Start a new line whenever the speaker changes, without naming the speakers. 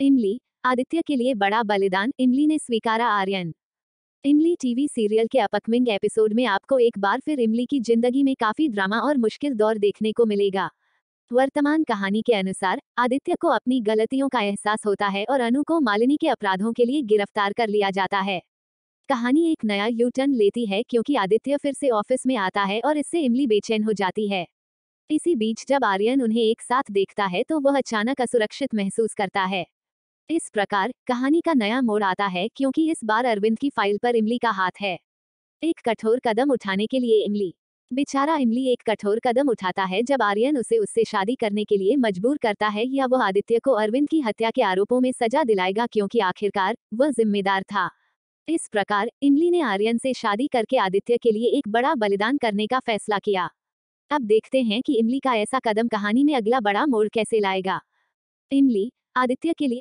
इमली आदित्य के लिए बड़ा बलिदान इमली ने स्वीकारा आर्यन इमली टीवी सीरियल के अपकमिंग एपिसोड में आपको एक बार फिर इमली की जिंदगी में काफी ड्रामा और मुश्किल दौर देखने को मिलेगा वर्तमान कहानी के अनुसार आदित्य को अपनी गलतियों का एहसास होता है और अनु को मालिनी के अपराधों के लिए गिरफ्तार कर लिया जाता है कहानी एक नया यू टर्न लेती है क्योंकि आदित्य फिर से ऑफिस में आता है और इससे इमली बेचैन हो जाती है इसी बीच जब आर्यन उन्हें एक साथ देखता है तो वह अचानक असुरक्षित महसूस करता है इस प्रकार कहानी का नया मोड़ आता है क्योंकि इस बार अरविंद की फाइल पर इमली का हाथ है एक कठोर कदम उठाने के लिए इमली बेचारा इमली एक कठोर कदम उठाता है जब आर्यन उसे उससे शादी करने के लिए मजबूर करता है या वह आदित्य को अरविंद की हत्या के आरोपों में सजा दिलाएगा क्योंकि आखिरकार वह जिम्मेदार था इस प्रकार इमली ने आर्यन से शादी करके आदित्य के लिए एक बड़ा बलिदान करने का फैसला किया अब देखते हैं कि इमली का ऐसा कदम कहानी में अगला बड़ा मोड़ कैसे लाएगा इमली आदित्य के लिए